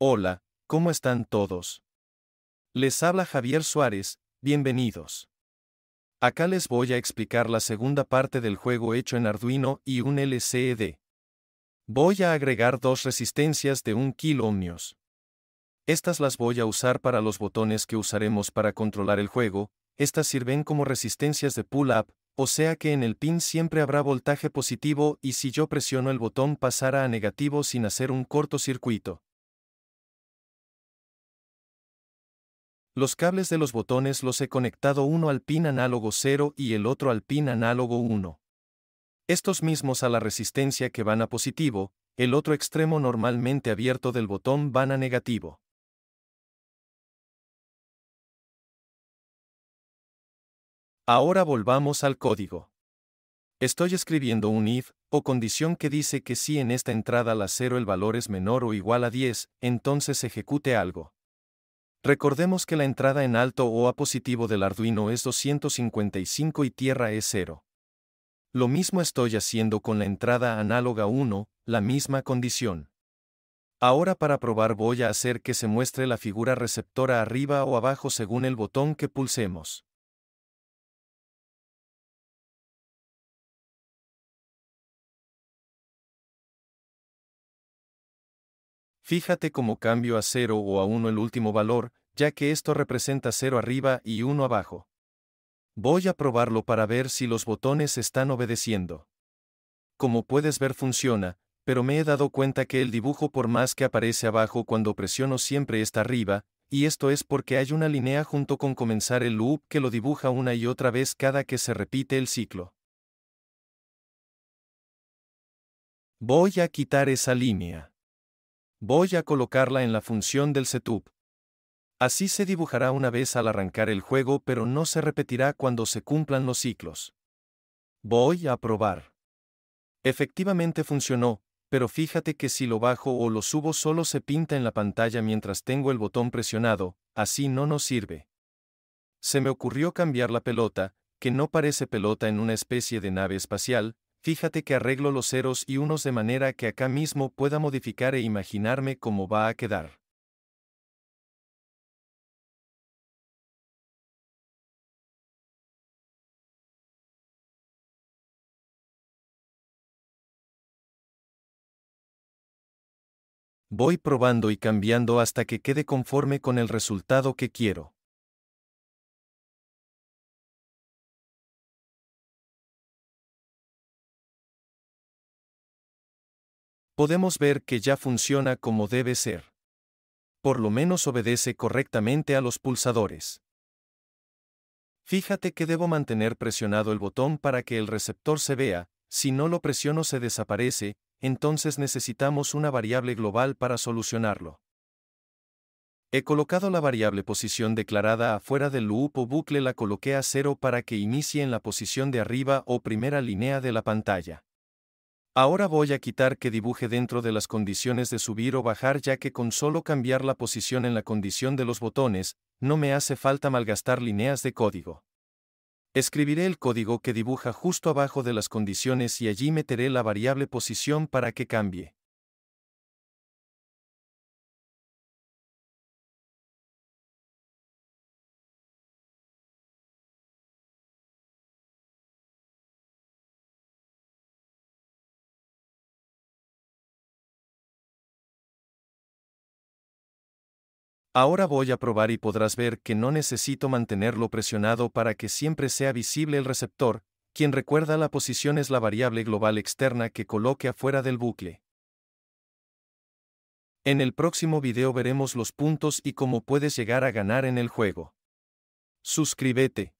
Hola, ¿cómo están todos? Les habla Javier Suárez, bienvenidos. Acá les voy a explicar la segunda parte del juego hecho en Arduino y un LCD. E voy a agregar dos resistencias de 1 kilo ohmios. Estas las voy a usar para los botones que usaremos para controlar el juego, estas sirven como resistencias de pull-up, o sea que en el pin siempre habrá voltaje positivo y si yo presiono el botón pasará a negativo sin hacer un cortocircuito. Los cables de los botones los he conectado uno al pin análogo 0 y el otro al pin análogo 1. Estos mismos a la resistencia que van a positivo, el otro extremo normalmente abierto del botón van a negativo. Ahora volvamos al código. Estoy escribiendo un if, o condición que dice que si en esta entrada la 0 el valor es menor o igual a 10, entonces ejecute algo. Recordemos que la entrada en alto o A positivo del Arduino es 255 y tierra es 0. Lo mismo estoy haciendo con la entrada análoga 1, la misma condición. Ahora para probar voy a hacer que se muestre la figura receptora arriba o abajo según el botón que pulsemos. Fíjate cómo cambio a 0 o a 1 el último valor, ya que esto representa 0 arriba y 1 abajo. Voy a probarlo para ver si los botones están obedeciendo. Como puedes ver funciona, pero me he dado cuenta que el dibujo por más que aparece abajo cuando presiono siempre está arriba, y esto es porque hay una línea junto con comenzar el loop que lo dibuja una y otra vez cada que se repite el ciclo. Voy a quitar esa línea. Voy a colocarla en la función del setup. Así se dibujará una vez al arrancar el juego pero no se repetirá cuando se cumplan los ciclos. Voy a probar. Efectivamente funcionó, pero fíjate que si lo bajo o lo subo solo se pinta en la pantalla mientras tengo el botón presionado, así no nos sirve. Se me ocurrió cambiar la pelota, que no parece pelota en una especie de nave espacial, Fíjate que arreglo los ceros y unos de manera que acá mismo pueda modificar e imaginarme cómo va a quedar. Voy probando y cambiando hasta que quede conforme con el resultado que quiero. podemos ver que ya funciona como debe ser. Por lo menos obedece correctamente a los pulsadores. Fíjate que debo mantener presionado el botón para que el receptor se vea, si no lo presiono se desaparece, entonces necesitamos una variable global para solucionarlo. He colocado la variable posición declarada afuera del loop o bucle la coloqué a cero para que inicie en la posición de arriba o primera línea de la pantalla. Ahora voy a quitar que dibuje dentro de las condiciones de subir o bajar ya que con solo cambiar la posición en la condición de los botones, no me hace falta malgastar líneas de código. Escribiré el código que dibuja justo abajo de las condiciones y allí meteré la variable posición para que cambie. Ahora voy a probar y podrás ver que no necesito mantenerlo presionado para que siempre sea visible el receptor, quien recuerda la posición es la variable global externa que coloque afuera del bucle. En el próximo video veremos los puntos y cómo puedes llegar a ganar en el juego. Suscríbete.